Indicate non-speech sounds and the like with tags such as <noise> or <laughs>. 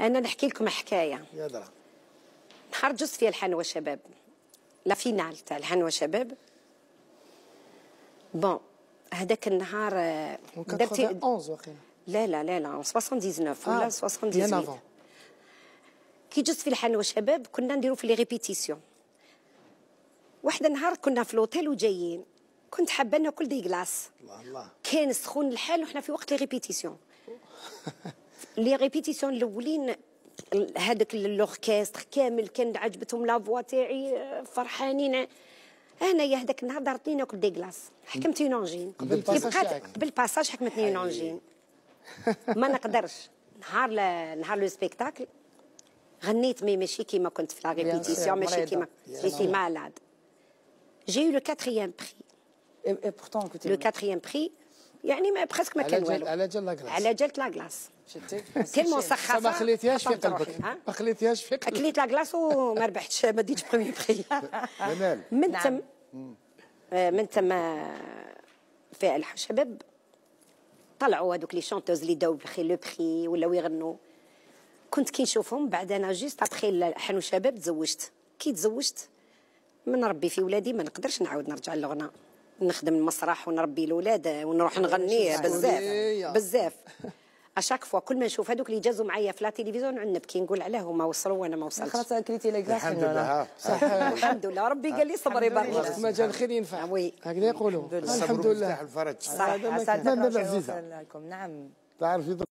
انا نحكي لكم حكايه يا درا نهار جوز فيها الحنوه شباب لا فينال تاع الحنوه شباب بون هذاك النهار آه، درتي 11 واقيلا لا لا لا لا 79 ah, ولا 78 كي جزت في الحنوه شباب كنا نديرو في لي ريبيتيسيون واحد النهار كنا في لوتيل وجايين كنت حابه ناكل دي كلاص الله الله كان سخون الحال وحنا في وقت لي ريبيتيسيون <laughs> لي ريبيتيسيون الاولين هذاك الاوركستر كامل كان عجبتهم لا فوا تاعي آه، فرحانين يا هذاك النهار دارتني ناكل دي كلاص حكمت اونجين بالباساج بالباساج حكمتني اونجين <laughs> ما نقدرش نهار ل... نهار لو سبيكتاكل غنيت مي ماشي كيما كنت في لا ريبيتيسيون ماشي كيما جيتي مالاد جي لو كاتريام بري لو كاتريام بري يعني ما بخسك ما كان والو على جال لاكلاص على جال لاكلاص شتي كل سخافه ما خليتيهاش في قلبك ما خليتيهاش في قلبك اكليت لاكلاص وما ربحتش ما ديتش بريمي <laughs> بخي نعم. آه، من تم من تم في الحشباب طلعوا هذوك لي شونتوز اللي داو بخي لو بخي ولاو يغنوا كنت كي نشوفهم بعد انا جوست ابخي حنو شباب تزوجت كي تزوجت من ربي في ولادي ما نقدرش نعاود نرجع للغنى نخدم المسرح ونربي الاولاد ونروح نغني بزاف بزاف اشاك <laughs> فوا كل ما نشوف هذوك اللي جازوا معايا في لا تيليفزيون نبكي نقول علاه هما وصلوا وانا ما وصلتش خلاص كريتي لا كلاس الحمد لله <laughs> الحمد لله ربي قال لي صبري برك مجال الخير ينفع وي هكذا يقولوا الحمد لله الفرج صح مادام نعم تعرفي